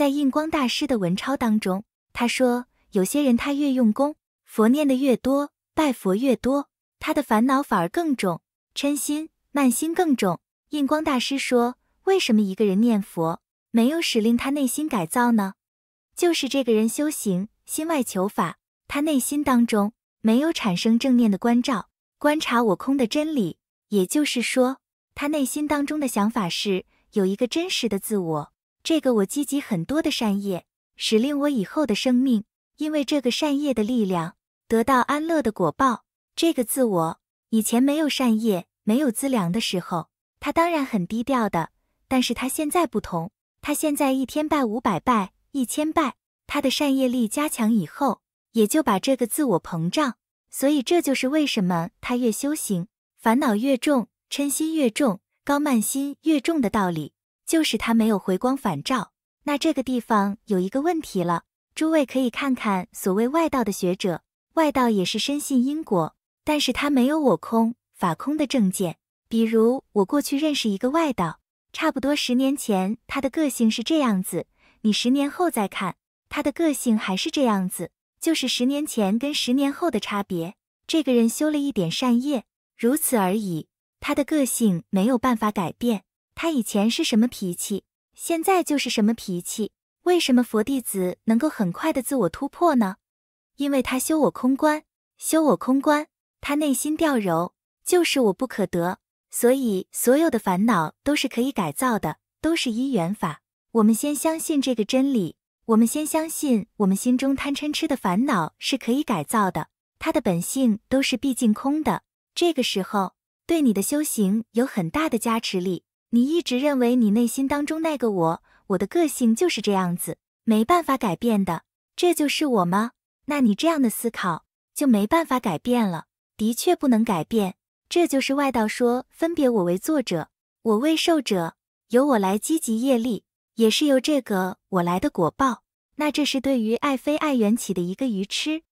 在印光大师的文抄当中，他说有些人他越用功，佛念的越多，拜佛越多，他的烦恼反而更重，嗔心、慢心更重。印光大师说，为什么一个人念佛没有使令他内心改造呢？就是这个人修行心外求法，他内心当中没有产生正念的关照，观察我空的真理。也就是说，他内心当中的想法是有一个真实的自我。这个我积极很多的善业，使令我以后的生命，因为这个善业的力量，得到安乐的果报。这个自我以前没有善业、没有资粮的时候，他当然很低调的。但是他现在不同，他现在一天拜五百拜、一千拜，他的善业力加强以后，也就把这个自我膨胀。所以这就是为什么他越修行，烦恼越重、嗔心越重、高慢心越重的道理。就是他没有回光返照，那这个地方有一个问题了。诸位可以看看，所谓外道的学者，外道也是深信因果，但是他没有我空法空的证件。比如我过去认识一个外道，差不多十年前，他的个性是这样子，你十年后再看，他的个性还是这样子，就是十年前跟十年后的差别。这个人修了一点善业，如此而已，他的个性没有办法改变。他以前是什么脾气，现在就是什么脾气。为什么佛弟子能够很快的自我突破呢？因为他修我空观，修我空观，他内心掉柔，就是我不可得，所以所有的烦恼都是可以改造的，都是因缘法。我们先相信这个真理，我们先相信我们心中贪嗔痴的烦恼是可以改造的，它的本性都是毕竟空的。这个时候对你的修行有很大的加持力。你一直认为你内心当中那个我，我的个性就是这样子，没办法改变的，这就是我吗？那你这样的思考就没办法改变了，的确不能改变，这就是外道说分别我为作者，我为受者，由我来积极业力，也是由这个我来的果报。那这是对于爱非爱缘起的一个愚痴。